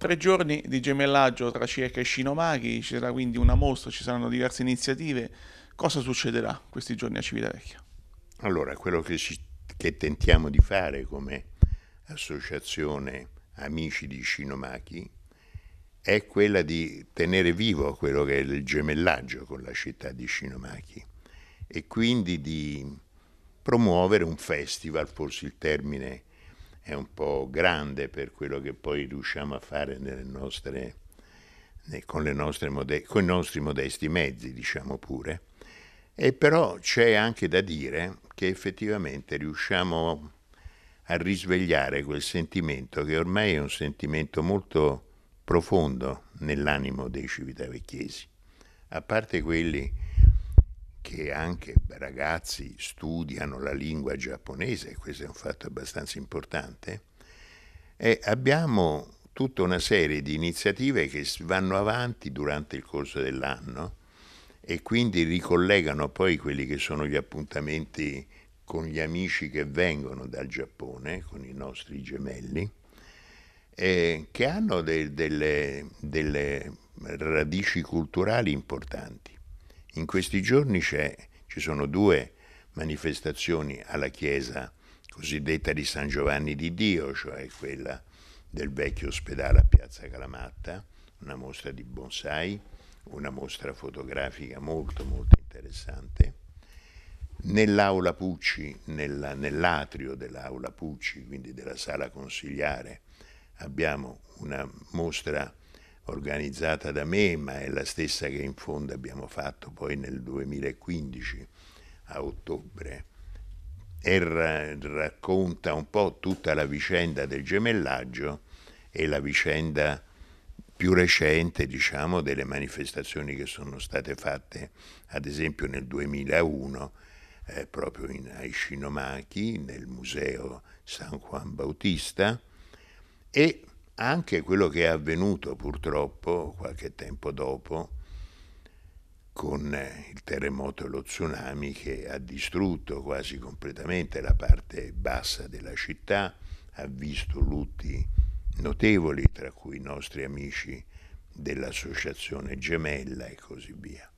Tre giorni di gemellaggio tra Cieca e Shinomaki, ci sarà quindi una mostra, ci saranno diverse iniziative. Cosa succederà questi giorni a Civitavecchia? Allora, quello che, ci, che tentiamo di fare come associazione Amici di Shinomaki è quella di tenere vivo quello che è il gemellaggio con la città di Shinomaki e quindi di promuovere un festival, forse il termine è è un po' grande per quello che poi riusciamo a fare nostre, con, mode, con i nostri modesti mezzi, diciamo pure. E però c'è anche da dire che effettivamente riusciamo a risvegliare quel sentimento che ormai è un sentimento molto profondo nell'animo dei civitavecchiesi, a parte quelli che che anche ragazzi studiano la lingua giapponese, questo è un fatto abbastanza importante, e abbiamo tutta una serie di iniziative che vanno avanti durante il corso dell'anno e quindi ricollegano poi quelli che sono gli appuntamenti con gli amici che vengono dal Giappone, con i nostri gemelli, eh, che hanno de- delle, delle radici culturali importanti. In questi giorni ci sono due manifestazioni alla chiesa cosiddetta di San Giovanni di Dio, cioè quella del vecchio ospedale a Piazza Calamatta, una mostra di bonsai, una mostra fotografica molto molto interessante. Nell'aula Pucci, nella, nell'atrio dell'aula Pucci, quindi della sala consigliare, abbiamo una mostra organizzata da me, ma è la stessa che in fondo abbiamo fatto poi nel 2015 a ottobre e racconta un po' tutta la vicenda del gemellaggio e la vicenda più recente, diciamo, delle manifestazioni che sono state fatte, ad esempio nel 2001, eh, proprio in, ai Shinomaki, nel museo San Juan Bautista, e anche quello che è avvenuto purtroppo qualche tempo dopo con eh, il terremoto e lo tsunami che ha distrutto quasi completamente la parte bassa della città, ha visto lutti notevoli tra cui i nostri amici dell'associazione gemella e così via.